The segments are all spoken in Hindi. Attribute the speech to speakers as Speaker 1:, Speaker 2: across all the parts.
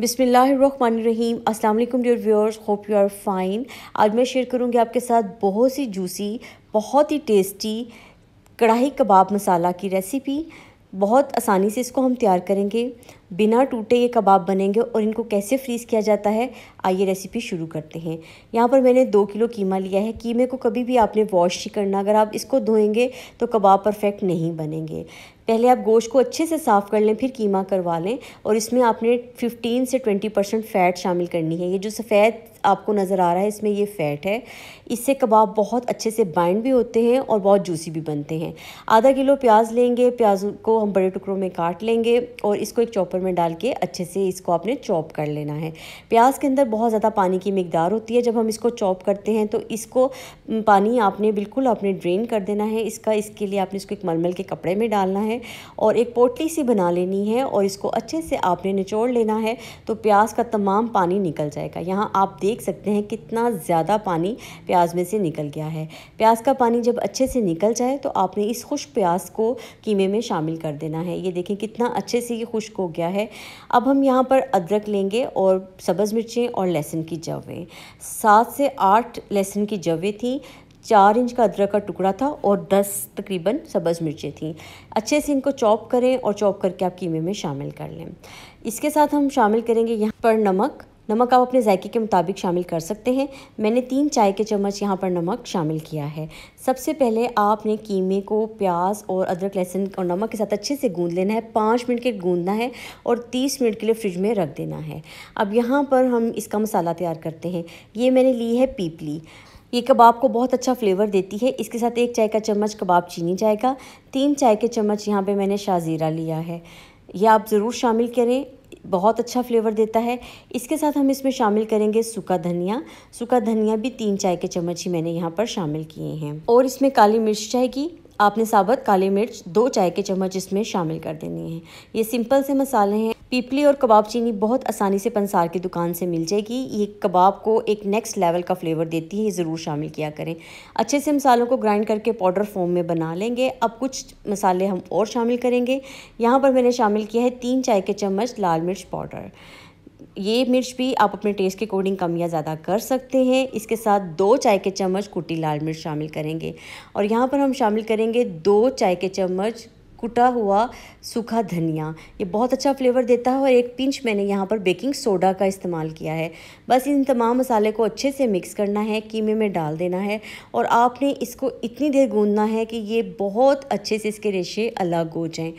Speaker 1: बिसमीम अस्सलाम वालेकुम dear viewers hope you are fine आज मैं शेयर करूँगी आपके साथ बहुत सी जूसी बहुत ही टेस्टी कढ़ाई कबाब मसाला की रेसिपी बहुत आसानी से इसको हम तैयार करेंगे बिना टूटे ये कबाब बनेंगे और इनको कैसे फ्रीज़ किया जाता है आइए रेसिपी शुरू करते हैं यहाँ पर मैंने दो किलो कीमा लिया है कीमे को कभी भी आपने वॉश नहीं करना अगर आप इसको धोएंगे तो कबाब परफेक्ट नहीं बनेंगे पहले आप गोश्त को अच्छे से साफ़ कर लें फिर कीमा करवा लें और इसमें आपने फिफ्टीन से ट्वेंटी परसेंट फ़ैट शामिल करनी है ये जो सफ़ेद आपको नज़र आ रहा है इसमें ये फ़ैट है इससे कबाब बहुत अच्छे से बाइंड भी होते हैं और बहुत जूसी भी बनते हैं आधा किलो प्याज लेंगे प्याज को हम बड़े टुकड़ों में काट लेंगे और इसको एक चॉपर में डाल के अच्छे से इसको आपने चॉप कर लेना है प्याज के अंदर बहुत ज़्यादा पानी की मकदार होती है जब हम इसको चॉप करते हैं तो इसको पानी आपने बिल्कुल आपने ड्रेन कर देना है इसका इसके लिए आपने इसको एक मलमल के कपड़े में डालना है और एक पोटली सी बना लेनी है और इसको अच्छे से आपने निचोड़ लेना है तो प्याज का तमाम पानी निकल जाएगा यहाँ आप देख देख सकते हैं कितना ज़्यादा पानी प्याज में से निकल गया है प्याज का पानी जब अच्छे से निकल जाए तो आपने इस खुश्क प्याज को कीमे में शामिल कर देना है ये देखें कितना अच्छे से ये खुश्क हो गया है अब हम यहाँ पर अदरक लेंगे और सब्ज़ मिर्चें और लहसुन की जवें सात से आठ लहसुन की जवें थी चार इंच का अदरक का टुकड़ा था और दस तकरीबन सब्ज़ मिर्चें थीं अच्छे से इनको चॉप करें और चॉप करके आप कीमे में शामिल कर लें इसके साथ हम शामिल करेंगे यहाँ पर नमक नमक आप अपने जायके के मुताबिक शामिल कर सकते हैं मैंने तीन चाय के चम्मच यहाँ पर नमक शामिल किया है सबसे पहले आपने कीमे को प्याज और अदरक लहसुन और नमक के साथ अच्छे से गूंद लेना है पाँच मिनट के गूंदना है और तीस मिनट के लिए फ्रिज में रख देना है अब यहाँ पर हम इसका मसाला तैयार करते हैं ये मैंने ली है पीपली ये कबाब को बहुत अच्छा फ्लेवर देती है इसके साथ एक चाय का चम्मच कबाब चीनी जाएगा तीन चाय के चम्मच यहाँ पे मैंने शाजीरा लिया है यह आप ज़रूर शामिल करें बहुत अच्छा फ्लेवर देता है इसके साथ हम इसमें शामिल करेंगे सूखा धनिया सूखा धनिया भी तीन चाय के चम्मच ही मैंने यहाँ पर शामिल किए हैं और इसमें काली मिर्च जाएगी आपने साबुत काली मिर्च दो चाय के चम्मच इसमें शामिल कर देनी है ये सिंपल से मसाले हैं पीपली और कबाब चीनी बहुत आसानी से पंसार की दुकान से मिल जाएगी ये कबाब को एक नेक्स्ट लेवल का फ्लेवर देती है ये ज़रूर शामिल किया करें अच्छे से मसालों को ग्राइंड करके पाउडर फॉर्म में बना लेंगे अब कुछ मसाले हम और शामिल करेंगे यहाँ पर मैंने शामिल किया है तीन चाय के चम्मच लाल मिर्च पाउडर ये मिर्च भी आप अपने टेस्ट के अकॉर्डिंग कम या ज़्यादा कर सकते हैं इसके साथ दो चाय के चम्मच कुटी लाल मिर्च शामिल करेंगे और यहाँ पर हम शामिल करेंगे दो चाय के चम्मच कुटा हुआ सूखा धनिया ये बहुत अच्छा फ्लेवर देता है और एक पिंच मैंने यहाँ पर बेकिंग सोडा का इस्तेमाल किया है बस इन तमाम मसाले को अच्छे से मिक्स करना है कीमे में डाल देना है और आपने इसको इतनी देर गूंदना है कि ये बहुत अच्छे से इसके रेशे अलग हो जाएँ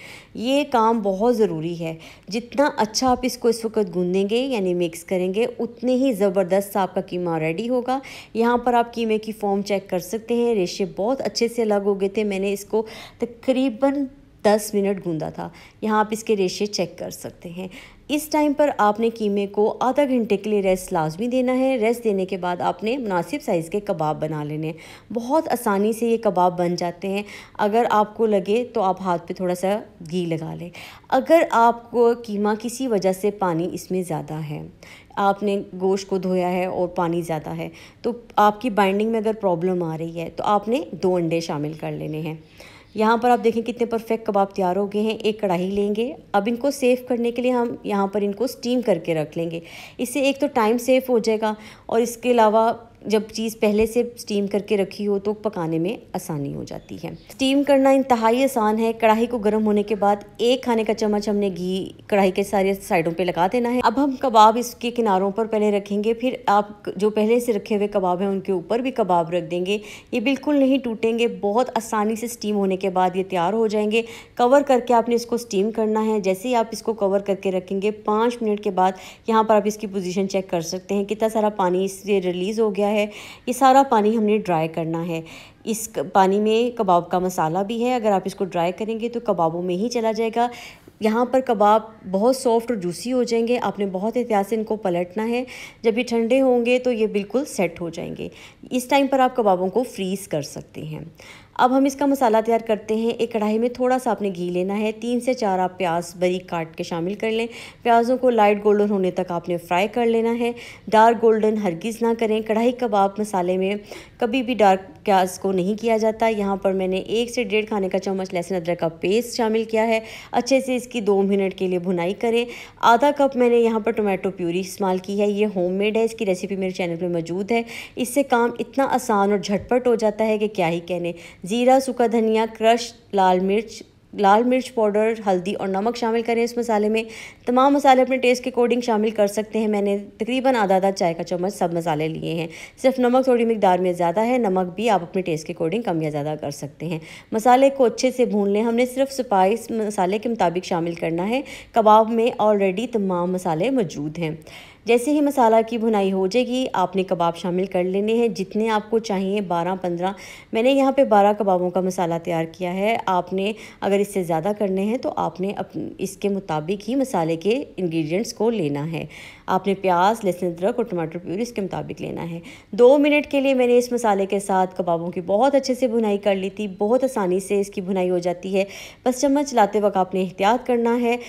Speaker 1: ये काम बहुत ज़रूरी है जितना अच्छा आप इसको इस वक्त गूँधेंगे यानी मिक्स करेंगे उतने ही ज़बरदस्त आपका कीमा रेडी होगा यहाँ पर आप कीमे की फॉर्म चेक कर सकते हैं रेशे बहुत अच्छे से अलग हो गए थे मैंने इसको तकरीबन दस मिनट गूंदा था यहाँ आप इसके रेशे चेक कर सकते हैं इस टाइम पर आपने कीमे को आधा घंटे के लिए रेस्ट लाजमी देना है रेस्ट देने के बाद आपने मुनासिब साइज़ के कबाब बना लेने हैं बहुत आसानी से ये कबाब बन जाते हैं अगर आपको लगे तो आप हाथ पे थोड़ा सा घी लगा लें अगर आपको कीमा किसी वजह से पानी इसमें ज़्यादा है आपने गोश्त को धोया है और पानी ज़्यादा है तो आपकी बाइंडिंग में अगर प्रॉब्लम आ रही है तो आपने दो अंडे शामिल कर लेने हैं यहाँ पर आप देखें कितने परफेक्ट कबाब तैयार हो गए हैं एक कढ़ाई लेंगे अब इनको सेव करने के लिए हम यहाँ पर इनको स्टीम करके रख लेंगे इससे एक तो टाइम सेव हो जाएगा और इसके अलावा जब चीज़ पहले से स्टीम करके रखी हो तो पकाने में आसानी हो जाती है स्टीम करना इंतहाई आसान है कढ़ाई को गर्म होने के बाद एक खाने का चम्मच हमने घी कढ़ाई के सारे साइडों पे लगा देना है अब हम कबाब इसके किनारों पर पहले रखेंगे फिर आप जो पहले से रखे हुए कबाब हैं उनके ऊपर भी कबाब रख देंगे ये बिल्कुल नहीं टूटेंगे बहुत आसानी से स्टीम होने के बाद ये तैयार हो जाएंगे कवर करके आपने इसको स्टीम करना है जैसे ही आप इसको कवर करके रखेंगे पाँच मिनट के बाद यहाँ पर आप इसकी पोजीशन चेक कर सकते हैं कितना सारा पानी इससे रिलीज़ हो गया है ये सारा पानी हमने ड्राई करना है इस पानी में कबाब का मसाला भी है अगर आप इसको ड्राई करेंगे तो कबाबों में ही चला जाएगा यहाँ पर कबाब बहुत सॉफ्ट और जूसी हो जाएंगे आपने बहुत एहतियात से इनको पलटना है जब ये ठंडे होंगे तो ये बिल्कुल सेट हो जाएंगे इस टाइम पर आप कबाबों को फ्रीज़ कर सकते हैं अब हम इसका मसाला तैयार करते हैं एक कढ़ाई में थोड़ा सा आपने घी लेना है तीन से चार आप प्याज बरी काट के शामिल कर लें प्याज़ों को लाइट गोल्डन होने तक आपने फ्राई कर लेना है डार्क गोल्डन हरगिज़ ना करें कढ़ाई कबाब मसाले में कभी भी डार्क प्याज को नहीं किया जाता यहाँ पर मैंने एक से डेढ़ खाने का चम्मच लहसुन अदरक का पेस्ट शामिल किया है अच्छे से इसकी दो मिनट के लिए भुनाई करें आधा कप मैंने यहाँ पर टोमेटो प्यूरी इस्तेमाल की है ये मेड है इसकी रेसिपी मेरे चैनल पर मौजूद है इससे काम इतना आसान और झटपट हो जाता है कि क्या ही कहने जीरा सूखा धनिया क्रश लाल मिर्च लाल मिर्च पाउडर हल्दी और नमक शामिल करें इस मसाले में तमाम मसाले अपने टेस्ट के अकॉर्डिंग शामिल कर सकते हैं मैंने तकरीबन आधा आधा चाय का चम्मच सब मसाले लिए हैं सिर्फ नमक थोड़ी मकदार में ज़्यादा है नमक भी आप अपने टेस्ट के अकॉर्डिंग कम या ज़्यादा कर सकते हैं मसाले को अच्छे से भून लें हमने सिर्फ स्पाइस मसाले के मुताबिक शामिल करना है कबाब में ऑलरेडी तमाम मसाले मौजूद हैं जैसे ही मसाला की भुनाई हो जाएगी आपने कबाब शामिल कर लेने हैं जितने आपको चाहिए बारह पंद्रह मैंने यहाँ पे बारह कबाबों का मसाला तैयार किया है आपने अगर इससे ज़्यादा करने हैं तो आपने अप, इसके मुताबिक ही मसाले के इंग्रेडिएंट्स को लेना है आपने प्याज लहसुन अदरक और टमाटर प्यूरी इसके मुताबिक लेना है दो मिनट के लिए मैंने इस मसाले के साथ कबाबों की बहुत अच्छे से भुनाई कर ली थी बहुत आसानी से इसकी भुनाई हो जाती है बस चम्मच चलाते वक्त आपने एहतियात करना है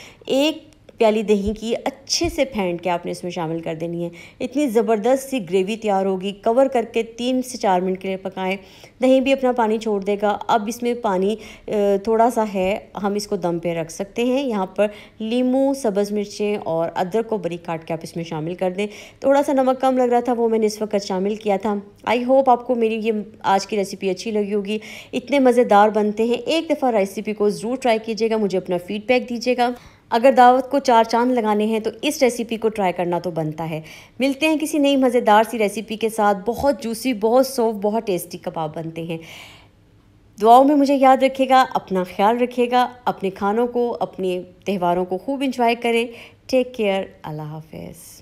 Speaker 1: एक प्याली दही की अच्छे से फेंट के आपने इसमें शामिल कर देनी है इतनी ज़बरदस्त सी ग्रेवी तैयार होगी कवर करके तीन से चार मिनट के लिए पकाएं दही भी अपना पानी छोड़ देगा अब इसमें पानी थोड़ा सा है हम इसको दम पे रख सकते हैं यहाँ पर लीमू सब्ज़ मिर्चें और अदरक को बरीक काट के आप इसमें शामिल कर दें थोड़ा सा नमक कम लग रहा था वो मैंने इस वक्त शामिल किया था आई होप आपको मेरी ये आज की रेसिपी अच्छी लगी होगी इतने मज़ेदार बनते हैं एक दफ़ा रेसिपी को ज़रूर ट्राई कीजिएगा मुझे अपना फीडबैक दीजिएगा अगर दावत को चार चांद लगाने हैं तो इस रेसिपी को ट्राई करना तो बनता है मिलते हैं किसी नई मज़ेदार सी रेसिपी के साथ बहुत जूसी बहुत सॉफ्ट बहुत टेस्टी कबाब बनते हैं दुआओं में मुझे याद रखेगा अपना ख्याल रखेगा अपने खानों को अपने त्यौहारों को खूब इंजॉय करें टेक केयर अल्लाह हाफिज़